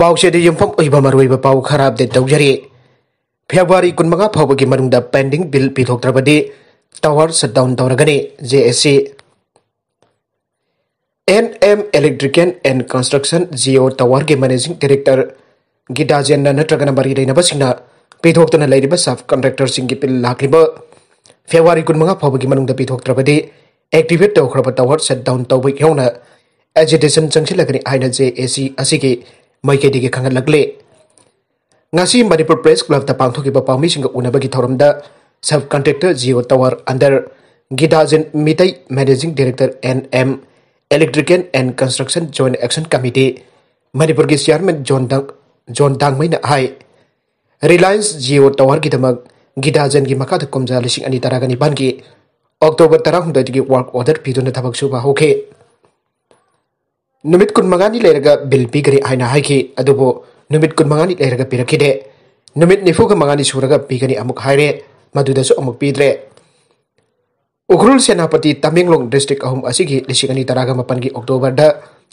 ꯄꯥꯎꯆꯦꯗ ꯌꯨꯝꯐꯝ ꯑꯣꯏꯕ ꯃꯔꯨꯑꯣꯏꯕ ꯄꯥꯎ ꯈꯔ ꯑꯞꯗꯦꯠ ꯇꯧꯖꯔꯤ ꯐꯦꯕ꯭ꯋꯥꯔꯤ फाव की ꯃꯅꯨꯡꯗ पेंडिंग बिल ꯄꯤꯊꯣꯛꯇ꯭ꯔꯕꯗꯤ टावर ꯁꯠꯗꯥꯎꯟ ꯇꯧꯔꯒꯅꯤ J A C N M electrical and construction Jio tower के मैनेजिंग डायरेक्टर गिदाजेन नगन मरी लेना पीथोना लेब सब कंट्रेक्टर की पिल लाब फेब्रुरी कुनमंगा फाव की मनुंग पीथोत्रबदी एक्टिवेट तौर टावर सेट डाउन तब एजिटेशन एजिटेशन है जे ए मैकेद की खाले मणिपुर प्रेस क्लब पाथोगी उनबीम subcontractor Jio tower under गिदाजिन मिटई managing director N M electrical and construction joint action committee Manipur की चेयरमैन जो दंगमें रिलायंस जीओ टवर कीदम गिदाजन की मखा कमजा लिंग अरग निबान की अक्टोबर तरह हूं वर्क ऑर्डर पीदन तबक सूब हो ꯅꯨꯃꯤꯠ ꯀꯨꯟꯃꯉꯥꯅꯤ ꯂꯩꯔꯒ ꯕꯤꯜ ꯄꯤꯒꯅꯤ ꯍꯥꯏꯅ ꯍꯥꯏꯈꯤ ꯑꯗꯨꯕꯨ ꯅꯨꯃꯤꯠ ꯀꯨꯟꯃꯉꯥꯅꯤ ꯂꯩꯔꯒ ꯄꯤꯔꯛꯈꯤꯗꯦ ꯅꯨꯃꯤꯠ ꯅꯤꯐꯨꯒ ꯃꯉꯥꯅꯤ ꯁꯨꯔꯒ ꯄꯤꯒꯅꯤ सेनापति तमेंगलोंग डिस्ट्रिक्ट अहम लिंग तरह मपन की अक्टोबर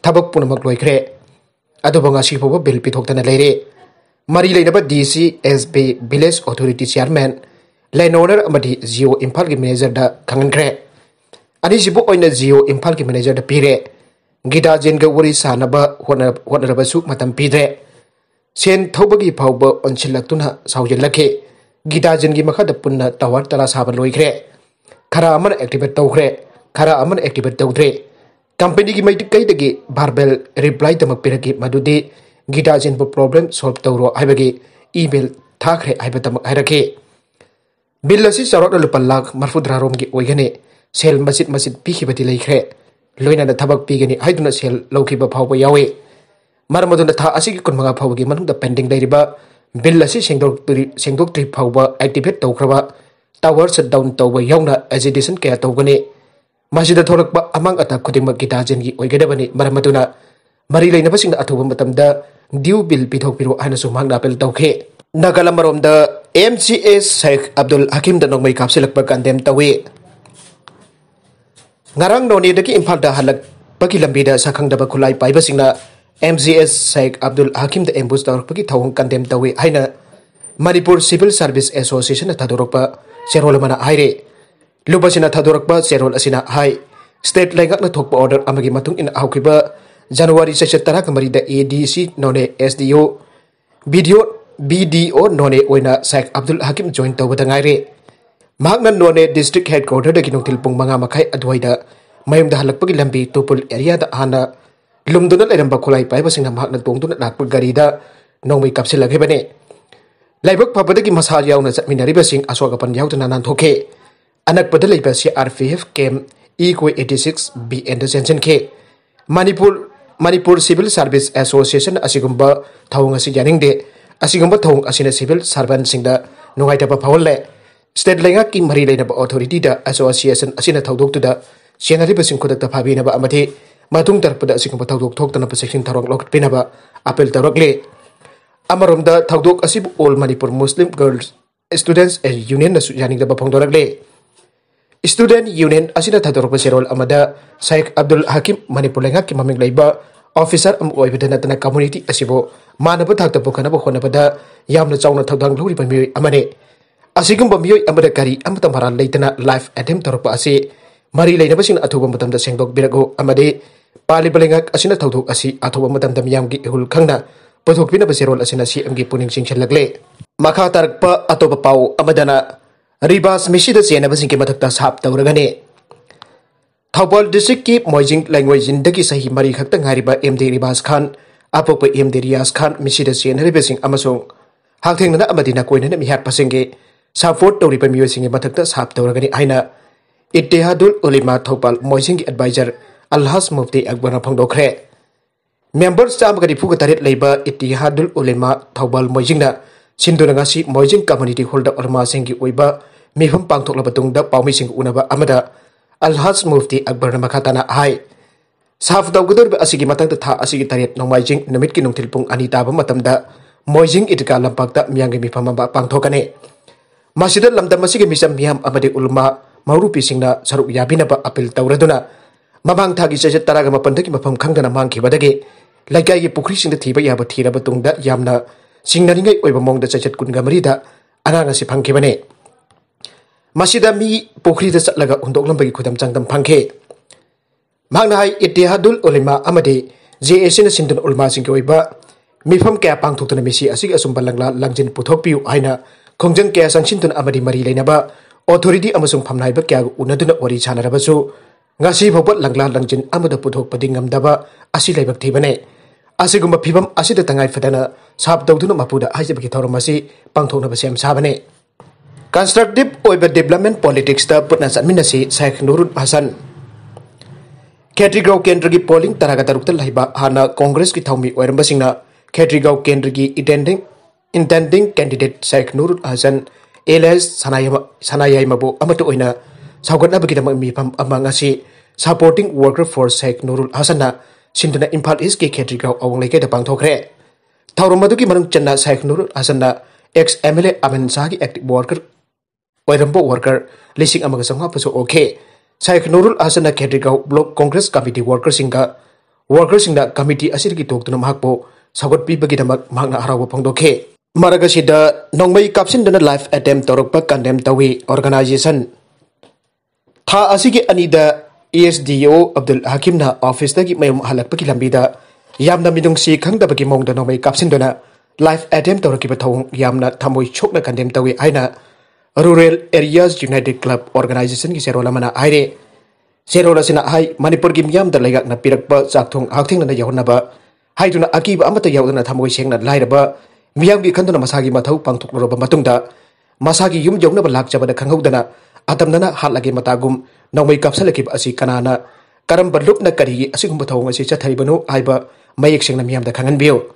थबक पुनम लोखरे अबसीब बिल पीथोन लेर मरी लेनब D C S B village authority chairman land owner Jio इम्फा की मैनेजर खनखरे अनीब जीओ इम्फाल की मैनेजर पीरें गिदा जेन ग वरी सानब होन होन रबसु मतम पिद्रे सेन थौबगी जेन गि मखा दपुन तवार तला साब लोइग्रे खरा अमन एक्टिवेट तौग्रे खरा एक्टिवेट तौग्रे कंपनी की मैत कैद गि रिप्लाई तम की मदुदि गिदा जेन ब प्रॉब्लम सॉल्व तौरो हाइबगि ईमेल थाख्रे हाइब तम हाइरखे लाख मरफुद्रा रोम की ओइगने सेल मसिद मसिद पिखिबति लेख्रे लोना थबक पीगनी है सल सेल फावे मरम कुमी पेंडिंग बिल अदोरी फाव एक्टिवेट तौब टावर सट डाउन तब यौना एजिडेसन क्या तौने मजिद अमंग अत खुद गीताजें की मरम मरी लेने वाले अथब ड्यू बिल पीधौरो अपील तौखे नगल M C S Sheikh Abdul Hakim नौमई कापल कंदेम तौ ngarang noni daki impal da halak pagi lambi da sakang da bakulai pai basing na MZS Sheikh Abdul Hakim da embus da pagi thawang kandem da haina Manipur Civil Service Association na thadorok pa serol mana haire lubasina thadorok pa serol asina hai state lengak na thokpa order amagi matung in aukiba Januari sesi tara kemari da ADC none SDO video BDO none oina saik Abdul Hakim joint join tawada ngaire नोने district headquarter पुंग मंगाई अद्वैद मयम help की लंबी तुपुल area हाँ लुमदन लेरम खोलाई पाबना तोंद गरीद नौम कपने लाइब फबद की मसा यौन चमीनरीब अशोक अपन यौदना नाथोखे अनपद C R P F camp इको एटी सिक्स बी एन चेंसनखे Manipur Manipur civil service association थौंग थौंग सिविल सर्वेंट फवल्ले state lenga Kim hari leina ba authority da association asina thaudok tu da senari ba singkhodak ta phabina ba amati matung tarpa da singkhoba dok thok tana pa section tharok lok pina ba apel tarok le amarom da dok asib all manipur muslim girls students and union na su janik da ba le student union asina thadorok ba serol amada saik abdul hakim manipur lenga Kim mamig leiba officer am oi bidana tana community asibo manaba thakta bukana ba khona ba da yamna chawna thadang lori ba mi amane ꯑꯁꯤꯒꯨꯝꯕ ꯃꯤꯑꯣꯏ ꯑꯃꯗ ꯀꯔꯤ ꯑꯃꯠꯇ ꯃꯔꯥꯜ ꯂꯩꯇꯅ life attempt ꯇꯧꯔꯛꯄ ꯑꯁꯤ ꯃꯔꯤ ꯂꯩꯅꯕꯁꯤꯡꯅ ꯑꯊꯨꯕ ꯃꯇꯝꯗ ꯁꯦꯡꯗꯣꯛꯄꯤꯔꯛꯎ ꯑꯃꯗꯤ ꯄꯥꯜꯂꯤꯕ ꯂꯩꯉꯥꯛ ꯑꯁꯤꯅ ꯊꯧꯗꯣꯛ ꯑꯁꯤ ꯑꯊꯨꯕ ꯃꯇꯝꯗ ꯃꯤꯌꯥꯝꯒꯤ ꯏꯍꯨꯜ ꯈꯪꯅ ꯄꯨꯊꯣꯛꯄꯤꯅꯕ ꯆꯦꯔꯣꯜ ꯑꯁꯤꯅ ꯁꯤ ꯑꯦꯝꯒꯤ ꯄꯨꯛꯅꯤꯡ ꯆꯤꯡꯁꯤꯜꯂꯛꯂꯦ ꯃꯈꯥ ꯇꯥꯔꯛꯄ ꯑꯇꯣꯞꯄ ꯄꯥꯎ ꯑꯃꯗꯅ ꯔꯤꯕꯥꯁ ꯃꯤꯁꯤꯗ ꯆꯦꯟꯅꯕꯁꯤꯡꯒꯤ ꯃꯊꯛꯇ ꯁꯥꯞ ꯇꯧꯔꯒꯅꯤ ꯊꯧꯕꯥꯜ ꯗꯤꯁꯇ꯭ꯔꯤꯛꯀꯤ ꯃꯣꯏꯖꯤꯡ ꯂꯩꯉꯣꯏꯖꯤꯟꯗꯒꯤ ꯆꯍꯤ ꯃꯔꯤ ꯈꯛꯇ ꯉꯥꯏꯔꯤꯕ ꯑꯦꯝ ꯗꯤ ꯔꯤꯕꯥꯁ ꯈꯥꯟ ꯑꯄꯣꯛꯄ ꯑꯦꯝ ꯗꯤ ꯔꯤꯌꯥꯁ ꯈꯥꯟ ꯃꯤꯁꯤꯗ ꯆꯦꯟꯅꯔꯤꯕꯁꯤꯡ ꯑꯃꯁꯨꯡ ꯍꯛꯊꯦꯡꯅꯅ ꯑꯃꯗꯤ ꯅꯥꯀꯣꯏꯅꯅ ꯃꯤꯍꯥꯠꯄꯁꯤꯡꯒꯤ support tori pa miyo singi matak ta sab tora gani aina. Itteha dul uli ma thopal moising advisor alhas mufti agbana pang dokre. Member sam gani puka tarit laiba itteha dul uli ma thopal moising na sindu na ngasi moising community holder orma singi uiba mihum pang thokla batung da pao mi singi unaba amada. Alhas mufti agbana makatana hai. Saf daw gudur ba asigi matang ta tha asigi tarit no moising namit ki nung tilpung anita ba matam da. Moising itika lampak ta miyangi mi pang thokane. มาสิดลัมดัมาสิกมิซัมิยามอามาดีอุลมามารูปิสิงนาสรุปยาบินาบะอัปิลตาวรดุนามาบังทากิเจจตารากมาปันธกิมาพมขังดานามังคีบดักเกลักยายปุคริสิงทีบะยาบะทีระบะตุงดะยามนาสิงนาริงไกอวยบมองดัชจัดุนกามรีดาอานางสิพังคีบเนมาสิดามีปุคริสัสลักะอุนดอกลัมบะกิขุดัมจังดัมพังเคมังนายอิทธิฮัดุลอุลมาอามาดีเจเอสินสินดุนอุลมาสิงเกออิบะมีพมแก่ปังทุกตันมิสิอาศิกอสุมบัลลังลาลังจินปุถกปิวไอนา खोजन क्या संसीन मरी लेने authority फमनाब क्या उन्दुन worry छानबूब लंगला लंजिन पुधोपतिबने अगुब फीवम तंगाइफन साफ तौदन मपूद है पाथोनबेम साबने कंस्ट्रक्टिव डेवलपमेंट पॉलीटिक्स पुनः चमीन शेख नुरुद हसन खेत्रीगौ केंद्र की पोलिंग तरह तरह हाँ कॉग्रेस की थौमी खेत्रीगौ केंद्र की इटेंडिंग intending candidate Sheikh Nurul Hasan ALS sanayai mabu amatu oina saugat nabagi damak mi pam amangasi supporting worker for Sheikh Nurul Hasan na sinduna Imphal East ke khetrigau awang leke da pangthokre thauromadu ki manung channa Sheikh Nurul Hasan na ex MLA Amin Shah ki active worker oirambo worker lising amaga sangwa pasu okay Sheikh Nurul Hasan na khetrigau block Congress committee worker singa worker singa committee asir ki tokduna mahakpo saugat pi bagi damak mahakna harawa pangdoke Maragashida Nongmei Kapsin Dana Life Attempt Torokpa Condemn Tawi Organization Tha Asigi Anida ESDO Abdul Hakim na office dagi mayum halakpagi Yam yamna minung si da bagi dana Nongmei Kapsin Dana Life Attempt Torokiba Thong yamna thamoi na kandem tawi aina Rural Areas United Club Organization ki serola mana aire serola sina hai Manipur gi miyam da laigak na pirakpa chakthong hakthing na na ba na akiba amata na thamoi sengna ba miyang bi kandu na masagi matau pang tuk loro bamatung da masagi yum jau na balak jaba da kang dana atam dana hal lagi matagum nau mai kapsa lagi asi kanana karam balup na kari asi kumba tau ngasi cha tari banu ai ba mai ekseng na miyang da kangan biyo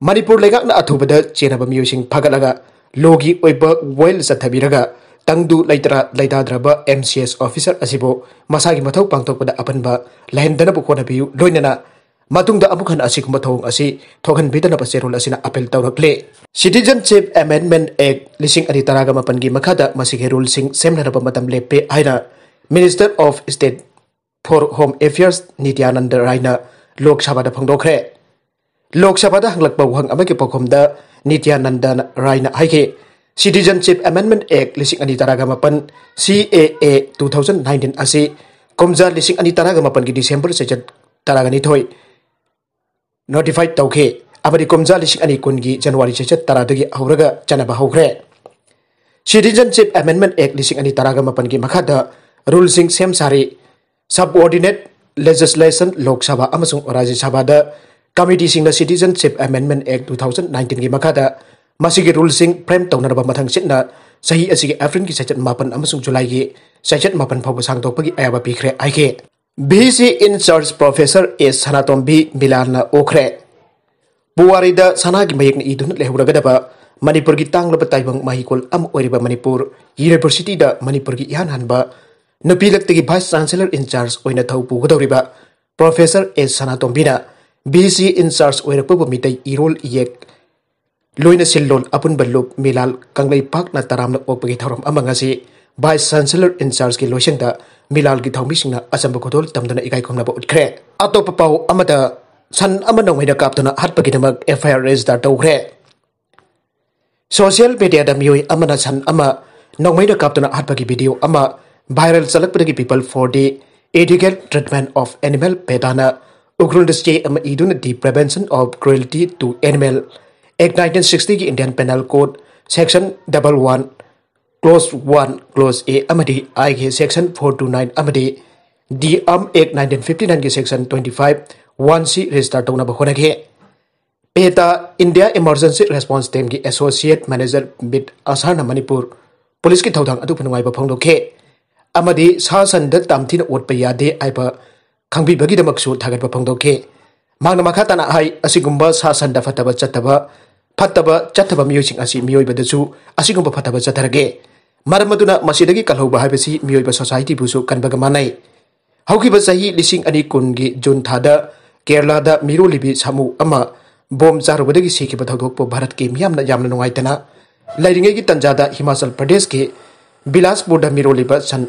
manipur lega na athu bada chena na pagalaga logi oiba ba wail sa tabi raga tangdu laitara laita draba mcs officer asibo masagi matau pang tuk pada apan ba lahen dana bukona biyu loinana na ꯃꯇꯨꯡꯗ ꯑꯃꯨꯛ ꯍꯟꯅ ꯑꯁꯤꯒꯨꯝꯕ ꯊꯧꯑꯣꯡ ꯑꯁꯤ ꯊꯣꯛꯍꯟꯕꯤꯗꯅꯕ ꯆꯦꯔꯣꯜ ꯑꯁꯤꯅ appeal ꯇꯧꯔꯛꯂꯤ citizenship ꯑꯦꯃꯦꯟꯃꯦꯟ ꯑꯦꯛ ꯂꯤꯁꯤꯡ ꯑꯅꯤ ꯇꯔꯥꯒ ꯃꯥꯄꯟꯒꯤ ꯃꯈꯥꯗ ꯃꯁꯤꯒꯤ ꯔꯨꯜꯁꯤꯡ ꯁꯦꯝꯅꯅꯕ ꯃꯇꯝ ꯂꯦꯞꯄꯦ ꯍꯥꯏꯅ minister of state for home affairs Nityanand ꯔꯥꯏꯅ ꯂꯣꯛ ꯁꯚꯥꯗ ꯐꯣꯡꯗꯣꯛꯈ꯭ꯔꯦ ꯂꯣꯛ ꯁꯚꯥꯗ ꯍꯪꯂꯛꯄ ꯋꯥꯍꯪ ꯑꯃꯒꯤ ꯄꯥꯎꯈꯨꯝꯗ ꯅꯤꯇ꯭ꯌꯥꯅꯟꯗ ꯔꯥꯏꯅ ꯍꯥꯏꯈꯤ ꯁꯤꯇꯤꯖꯟꯁꯤꯞ ꯑꯦꯃꯦꯟꯃꯦꯟ ꯑꯦꯛ ꯂꯤꯁꯤꯡ ꯑꯅꯤ ꯇꯔꯥꯒ ꯃꯥꯄꯟ C A A two thousand nineteen असी कमजा लिंग अनी तरह मपन की डिसेंबर से तरह निथोई नोटिफाई तौखे अब कमजा लिसिंग अनि कुनगी जनवरी चैचत तरादगी हौरगा चनबा हौख्रे सिटीजनशिप एमेंमेंट एक्ट लिसिंग अनि मपन की मखाद रूल सिंह सेम सारी subordinate legislation Lok Sabha Rajya Sabha committee committee amendment citizenship two thousand 2019 की मखाद ꯃꯁꯤꯒꯤ ꯔꯨꯜꯁꯤꯡ फ्रेम ꯇꯧꯅꯔꯕ ꯃꯊꯪꯁꯤꯠꯅ ꯆꯍꯤ ꯑꯁꯤꯒꯤ की ꯆꯩꯆꯠ मापन जुलाई की ꯆꯩꯆꯠ मापन ꯐꯥꯎꯕ ꯁꯥꯡꯗꯣꯛꯄꯒꯤ ꯑꯌꯥꯕ ꯄꯤꯈ꯭ꯔꯦ ꯍꯥꯏꯈꯤ बीसी इनचार्ज प्रोफेसर ए सनातम बी बिलाल ओखरे पुवारी सना की मयक इधन लेवरगदब मनपुर की तंगल तैब महिकोल मनपुर यूनिवर्सीटी मनपुर की इन हम नुपीलत की भाई चांसलर इनचार्ज होगदौर प्रोफेसर ए सनातम बीसी इनचार्ज होरपुबीद इरोल इे लोन सिलोल अपुब लुप मिलाल कंगई पाक तराम ओपगी थोरम से ꯚꯥꯏꯁ ꯆꯥꯟꯁꯦꯂꯔ ꯏꯟꯆꯥꯔꯖꯀꯤ ꯂꯣꯏꯁꯪꯗ ꯃꯤꯂꯥꯜꯒꯤ ꯊꯧꯃꯤꯁꯤꯡꯅ ꯑꯆꯝꯕ ꯈꯨꯗꯣꯜ ꯇꯝꯗꯨꯅ ꯏꯀꯥꯏ ꯈꯨꯝꯅꯕ ꯎꯠꯈ꯭ꯔꯦ ꯑꯇꯣꯞꯄ ꯄꯥꯎ ꯑꯃꯗ ꯁꯟ ꯑꯃꯅ ꯑꯣꯏꯅ ꯀꯥꯞꯇꯨꯅ ꯍꯥꯠꯄꯒꯤꯗꯃꯛ ꯑꯦꯐ ꯑꯥꯏ ꯑꯥꯔ ꯔꯦꯖꯤꯁꯇꯥꯔ ꯇꯧꯈ꯭ꯔꯦ ꯁꯣꯁꯤꯌꯦꯜ ꯃꯦꯗꯤꯌꯥꯗ ꯃꯤꯑꯣꯏ ꯑꯃꯅ ꯁꯟ ꯑꯃ ꯅꯣꯡꯃꯩꯅ ꯀꯥꯞꯇꯨꯅ ꯍꯥꯠꯄꯒꯤ ꯚꯤꯗꯤꯑꯣ ꯑꯃ ꯚꯥꯏꯔꯦꯜ ꯆꯠꯂꯛꯄꯗꯒꯤ people for the ethical treatment of animal ꯄꯦꯗꯥꯅ ꯎꯈ꯭ꯔꯨꯜꯗ ꯆꯦ ꯑꯃ ꯏꯗꯨꯅ the prevention of cruelty to animal act nineteen ꯁꯤꯛꯁꯇꯤꯒꯤ Indian penal code section double one clause one clause ए आई के section four two nine D M act nineteen fifty nine के section twenty five one register तौर होने पेता India emergency response team की associate manager बिट असार मनपुर पुलिस की तौदाई फोदे सा सन दामथी ओट यादे अब खाबीदू थगत फोदे मांगा तनाब सा सन फतब चतब फतब चतब मोयदू फतब चतरगे मरमद मसीदगी है मोब सोसाइटी बुसु कनबग मानै हौगिबा सही जून था केरला दा सामूम बोम चाब सिखिबा भारत के मियामना यामना हिमाचल प्रदेश के बिलासपुर दा सन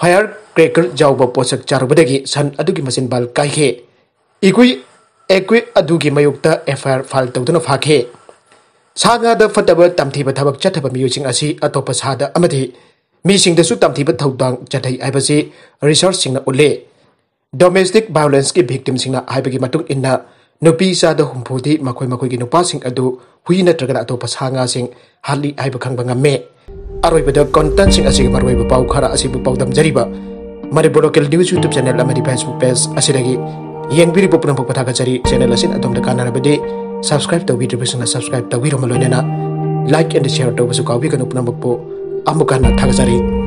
फायर क्रेकर जाब पोसक चारुबदगी सन अदुगी मसिन बाल काइखे इकुई मयुक्त एफ आई आर फाइल तौदना फाखे Sanga da fatabu tamti ba thabak chathaba miyu sing asi atopa sada amati. Mi sing da su tamti ba thawdang chathai aibasi resource sing na ule. Domestic violence ki victim sing na aibagi matung inna. Nupi sa da humpu di makoy makoy ki sing adu hui na tragada atopa sanga sing hali aibakang bang me, Aroi ba da konten sing asi ki marwai ba pau khara asi pau dam jari ba. Mari bodo kel news youtube channel amati facebook page asi lagi. Yang biri pupunan pupatah cari channel asin atom dekanan abadi. subscribe to video bisna subscribe to video malone like and share to We can kanu pnamuk po amukana thagzari